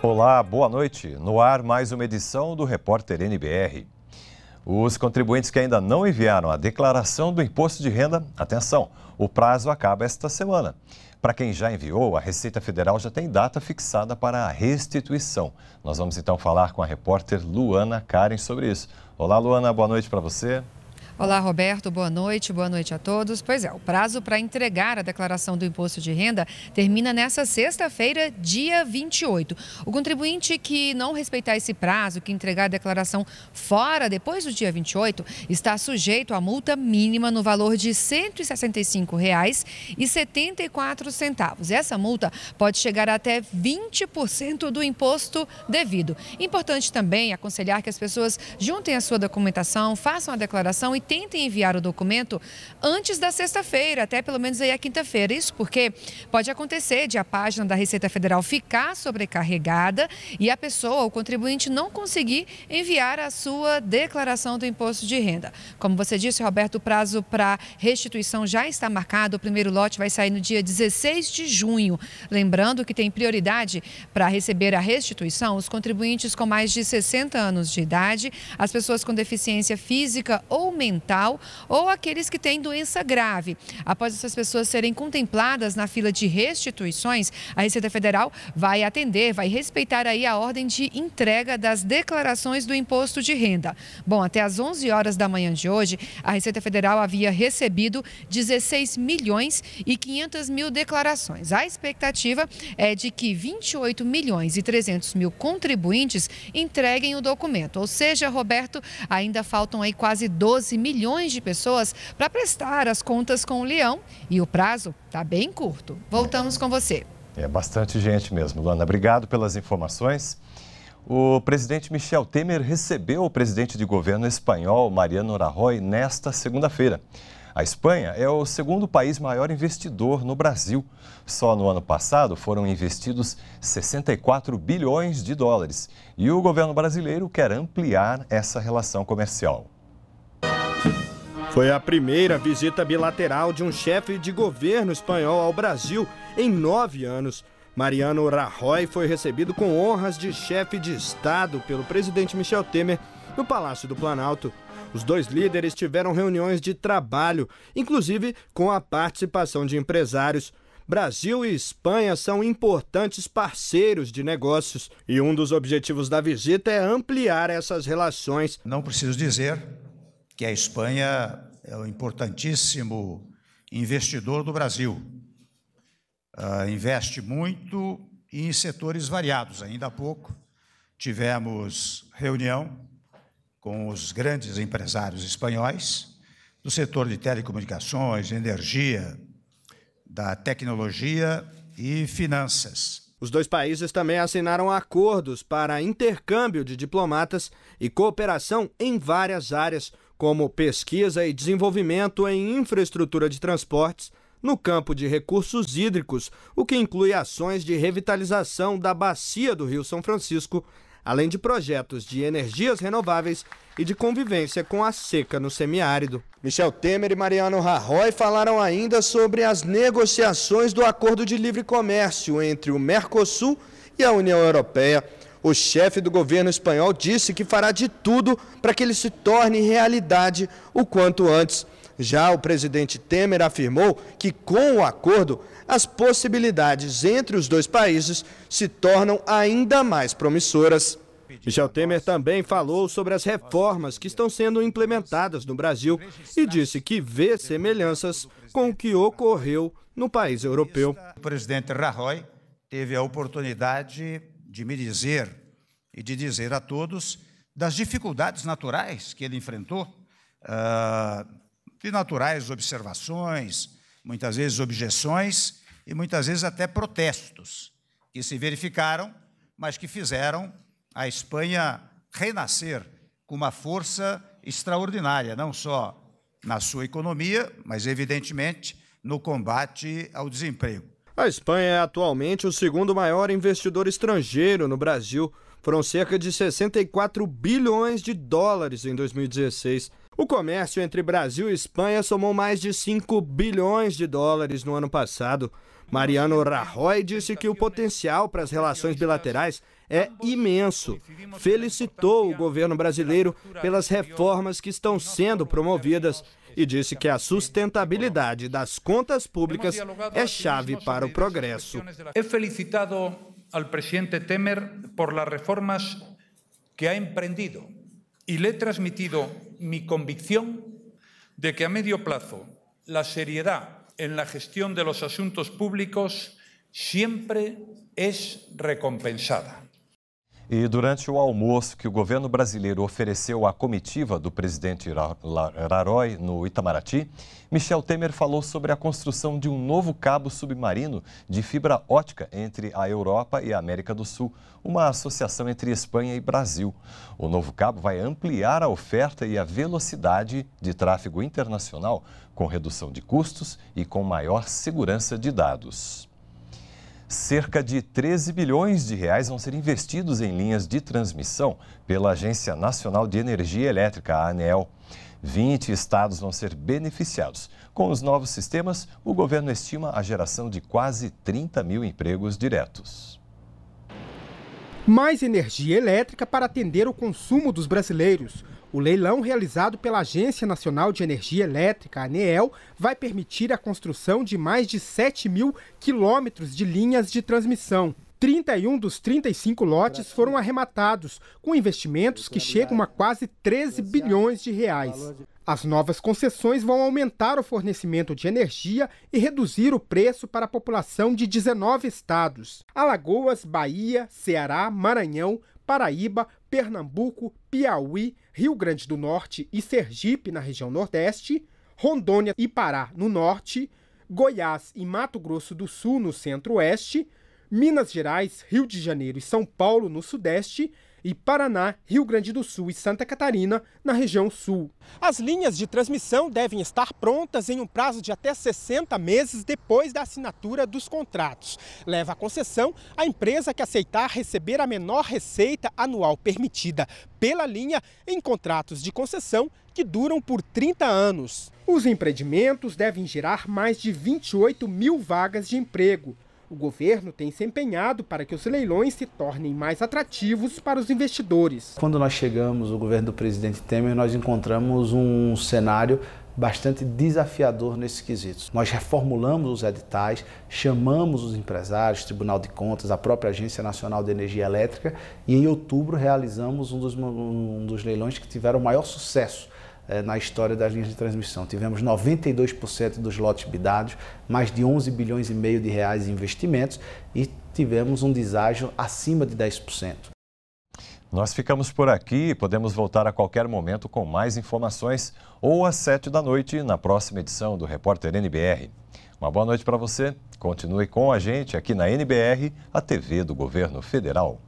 Olá, boa noite. No ar, mais uma edição do Repórter NBR. Os contribuintes que ainda não enviaram a declaração do imposto de renda, atenção, o prazo acaba esta semana. Para quem já enviou, a Receita Federal já tem data fixada para a restituição. Nós vamos então falar com a repórter Luana Karen sobre isso. Olá, Luana, boa noite para você. Olá, Roberto. Boa noite. Boa noite a todos. Pois é, o prazo para entregar a declaração do imposto de renda termina nesta sexta-feira, dia 28. O contribuinte que não respeitar esse prazo, que entregar a declaração fora depois do dia 28, está sujeito a multa mínima no valor de R$ 165,74. Essa multa pode chegar até 20% do imposto devido. Importante também aconselhar que as pessoas juntem a sua documentação, façam a declaração e tentem enviar o documento antes da sexta-feira, até pelo menos aí a quinta-feira. Isso porque pode acontecer de a página da Receita Federal ficar sobrecarregada e a pessoa, o contribuinte, não conseguir enviar a sua declaração do imposto de renda. Como você disse, Roberto, o prazo para restituição já está marcado. O primeiro lote vai sair no dia 16 de junho. Lembrando que tem prioridade para receber a restituição os contribuintes com mais de 60 anos de idade, as pessoas com deficiência física ou mental mental ou aqueles que têm doença grave. Após essas pessoas serem contempladas na fila de restituições, a Receita Federal vai atender, vai respeitar aí a ordem de entrega das declarações do imposto de renda. Bom, até às 11 horas da manhã de hoje, a Receita Federal havia recebido 16 milhões e 500 mil declarações. A expectativa é de que 28 milhões e 300 mil contribuintes entreguem o documento. Ou seja, Roberto, ainda faltam aí quase 12 milhões milhões de pessoas para prestar as contas com o leão e o prazo está bem curto. Voltamos com você. É bastante gente mesmo, Luana. Obrigado pelas informações. O presidente Michel Temer recebeu o presidente de governo espanhol, Mariano Rajoy, nesta segunda-feira. A Espanha é o segundo país maior investidor no Brasil. Só no ano passado foram investidos 64 bilhões de dólares. E o governo brasileiro quer ampliar essa relação comercial. Foi a primeira visita bilateral de um chefe de governo espanhol ao Brasil em nove anos. Mariano Rajoy foi recebido com honras de chefe de Estado pelo presidente Michel Temer no Palácio do Planalto. Os dois líderes tiveram reuniões de trabalho, inclusive com a participação de empresários. Brasil e Espanha são importantes parceiros de negócios e um dos objetivos da visita é ampliar essas relações. Não preciso dizer que a Espanha é um importantíssimo investidor do Brasil. Uh, investe muito em setores variados. Ainda há pouco tivemos reunião com os grandes empresários espanhóis do setor de telecomunicações, energia, da tecnologia e finanças. Os dois países também assinaram acordos para intercâmbio de diplomatas e cooperação em várias áreas, como pesquisa e desenvolvimento em infraestrutura de transportes no campo de recursos hídricos, o que inclui ações de revitalização da bacia do Rio São Francisco, além de projetos de energias renováveis e de convivência com a seca no semiárido. Michel Temer e Mariano Rajoy falaram ainda sobre as negociações do acordo de livre comércio entre o Mercosul e a União Europeia o chefe do governo espanhol disse que fará de tudo para que ele se torne realidade o quanto antes. Já o presidente Temer afirmou que, com o acordo, as possibilidades entre os dois países se tornam ainda mais promissoras. Michel Temer também falou sobre as reformas que estão sendo implementadas no Brasil e disse que vê semelhanças com o que ocorreu no país europeu. O presidente Rajoy teve a oportunidade de me dizer e de dizer a todos das dificuldades naturais que ele enfrentou, ah, de naturais observações, muitas vezes objeções e muitas vezes até protestos que se verificaram, mas que fizeram a Espanha renascer com uma força extraordinária, não só na sua economia, mas evidentemente no combate ao desemprego. A Espanha é atualmente o segundo maior investidor estrangeiro no Brasil. Foram cerca de 64 bilhões de dólares em 2016. O comércio entre Brasil e Espanha somou mais de 5 bilhões de dólares no ano passado. Mariano Rajoy disse que o potencial para as relações bilaterais é imenso. Felicitou o governo brasileiro pelas reformas que estão sendo promovidas e disse que a sustentabilidade das contas públicas é chave para o progresso. He felicitado ao presidente Temer por las reformas que ha emprendido e le he transmitido mi convicción de que a medio plazo la seriedad en la gestión de los asuntos públicos siempre es recompensada. E durante o almoço que o governo brasileiro ofereceu à comitiva do presidente Rarói no Itamaraty, Michel Temer falou sobre a construção de um novo cabo submarino de fibra ótica entre a Europa e a América do Sul, uma associação entre Espanha e Brasil. O novo cabo vai ampliar a oferta e a velocidade de tráfego internacional, com redução de custos e com maior segurança de dados. Cerca de 13 bilhões de reais vão ser investidos em linhas de transmissão pela Agência Nacional de Energia Elétrica, a ANEL. 20 estados vão ser beneficiados. Com os novos sistemas, o governo estima a geração de quase 30 mil empregos diretos. Mais energia elétrica para atender o consumo dos brasileiros. O leilão realizado pela Agência Nacional de Energia Elétrica, ANEEL, vai permitir a construção de mais de 7 mil quilômetros de linhas de transmissão. 31 dos 35 lotes foram arrematados, com investimentos que chegam a quase 13 bilhões de reais. As novas concessões vão aumentar o fornecimento de energia e reduzir o preço para a população de 19 estados: Alagoas, Bahia, Ceará, Maranhão, Paraíba, Pernambuco, Piauí, Rio Grande do Norte e Sergipe na região Nordeste, Rondônia e Pará no Norte, Goiás e Mato Grosso do Sul no Centro-Oeste, Minas Gerais, Rio de Janeiro e São Paulo no Sudeste e Paraná, Rio Grande do Sul e Santa Catarina, na região sul. As linhas de transmissão devem estar prontas em um prazo de até 60 meses depois da assinatura dos contratos. Leva a concessão a empresa que aceitar receber a menor receita anual permitida pela linha em contratos de concessão que duram por 30 anos. Os empreendimentos devem gerar mais de 28 mil vagas de emprego. O governo tem se empenhado para que os leilões se tornem mais atrativos para os investidores. Quando nós chegamos, o governo do presidente Temer, nós encontramos um cenário bastante desafiador nesses quesitos. Nós reformulamos os editais, chamamos os empresários, Tribunal de Contas, a própria Agência Nacional de Energia Elétrica e em outubro realizamos um dos, um dos leilões que tiveram maior sucesso eh, na história das linhas de transmissão. Tivemos 92% dos lotes bidados, mais de 11 bilhões e meio de reais em investimentos e tivemos um deságio acima de 10%. Nós ficamos por aqui e podemos voltar a qualquer momento com mais informações ou às 7 da noite na próxima edição do Repórter NBR. Uma boa noite para você. Continue com a gente aqui na NBR, a TV do Governo Federal.